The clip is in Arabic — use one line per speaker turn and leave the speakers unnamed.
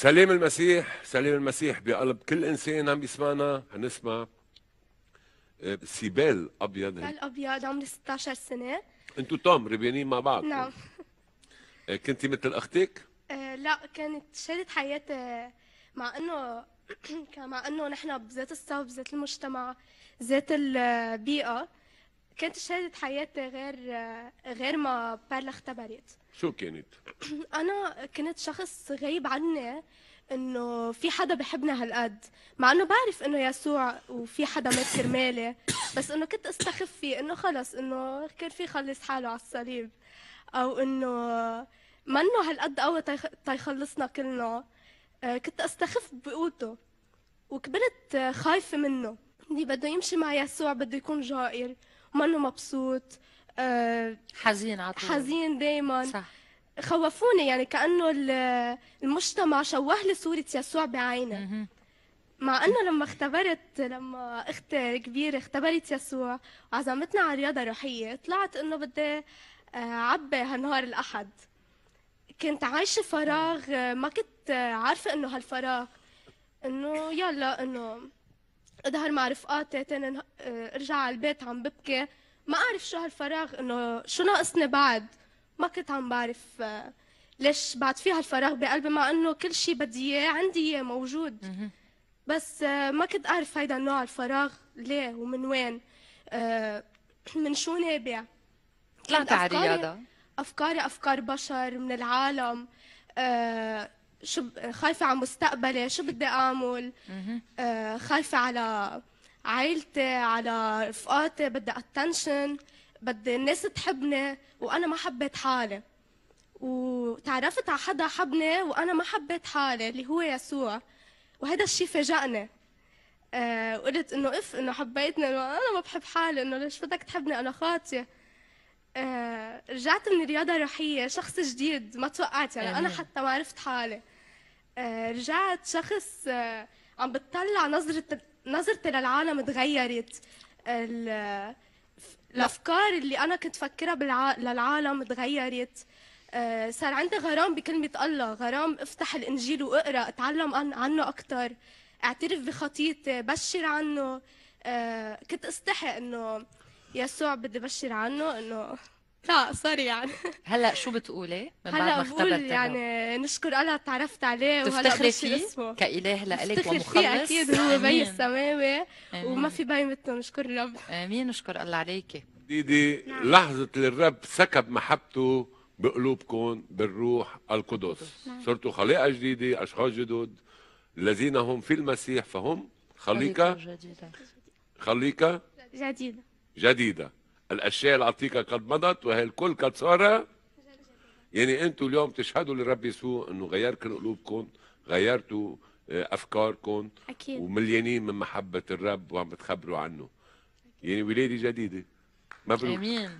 سلام المسيح سلام المسيح بقلب كل انسان عم يسمعنا هنسمع آه، سيبال ابيض سيبال
ابيض عمري 16 سنه
انتو توم ربيانين مع بعض نعم آه، كنتي مثل اختك؟
آه لا كانت شادت حياتي مع انه مع انه نحن بذات الصف بذات المجتمع ذات البيئة كانت شهادة حياة غير غير ما بارلا اختبرت شو كانت؟ أنا كنت شخص غايب عني إنه في حدا بحبنا هالقد مع إنه بعرف إنه يسوع وفي حدا مات كرمالي بس إنه كنت أستخف فيه إنه خلص إنه كان في خلص حاله على الصليب أو إنه منه هالقد قوي تيخلصنا كلنا آه، كنت استخف بقوته وكبرت خايفة منه اللي بده يمشي مع يسوع بده يكون جائر منه مبسوط آه حزين طول حزين دايما صح خوفوني يعني كانه المجتمع شوه لي صوره يسوع بعينه مع انه لما اختبرت لما اختي الكبيره اختبرت يسوع وعزمتنا على رياضه روحيه طلعت انه بدي آه، عبي هالنهار الاحد كنت عايشه فراغ ما كنت عارفه انه هالفراغ انه يلا انه اظهر مع رفقاتي تاني ارجع آه، على البيت عم ببكي ما اعرف شو هالفراغ انه شو ناقصني بعد ما كنت عم بعرف آه، ليش بعد في هالفراغ بقلبي مع انه كل شيء بدي اياه عندي اياه موجود بس آه، ما كنت اعرف هيدا النوع الفراغ ليه ومن وين من شو نابع طلعت على الرياضه افكاري افكار بشر من العالم شو خايفة على مستقبلي شو بدي أعمل آه خايفة على عائلتي على رفقاتي بدي اتنشن بدي الناس تحبني وأنا ما حبيت حالي وتعرفت على حدا حبني وأنا ما حبيت حالي اللي هو يسوع وهذا الشيء فاجئني آه وقلت إنه إف إنه حبيتني إنه أنا ما بحب حالي إنه ليش بدك تحبني أنا خاطية آه رجعت من الرياضة روحية شخص جديد ما توقعت يعني أنا حتى ما عرفت حالي آه، رجعت شخص آه، عم بتطلع نظرة نظرتي للعالم تغيرت آه، الافكار اللي انا كنت فكرها بالع... للعالم تغيرت صار عندي غرام بكلمة الله غرام افتح الإنجيل واقرأ اتعلم عنه اكثر اعترف بخطيتي بشر عنه كنت استحي إنه يسوع بدي بشر عنه إنه لا سوري يعني هلا شو بتقولي من بعد ما بقول اختبرت يعني نشكر الله تعرفت عليه وهلا تفتخري فيه اسمه كإله لإلك بفتخر ومخلص فيه اكيد هو بي السماوي وما في بي مثله نشكر الرب امين نشكر الله عليكي
ديدي نعم. لحظة اللي الرب سكب محبته بقلوبكم بالروح القدس نعم. صرتوا خليقة جديدة أشخاص جدد الذين هم في المسيح فهم خليقة جديدة خليقة جديدة جديدة الاشياء العتيقه قد مضت وهي الكل قد صار يعني انتم اليوم تشهدوا للرب يسوع انه غيركم قلوبكم غيرتوا آه، افكاركم اكيد ومليانين من محبه الرب وعم بتخبروا عنه يعني ولاده جديده مبروك امين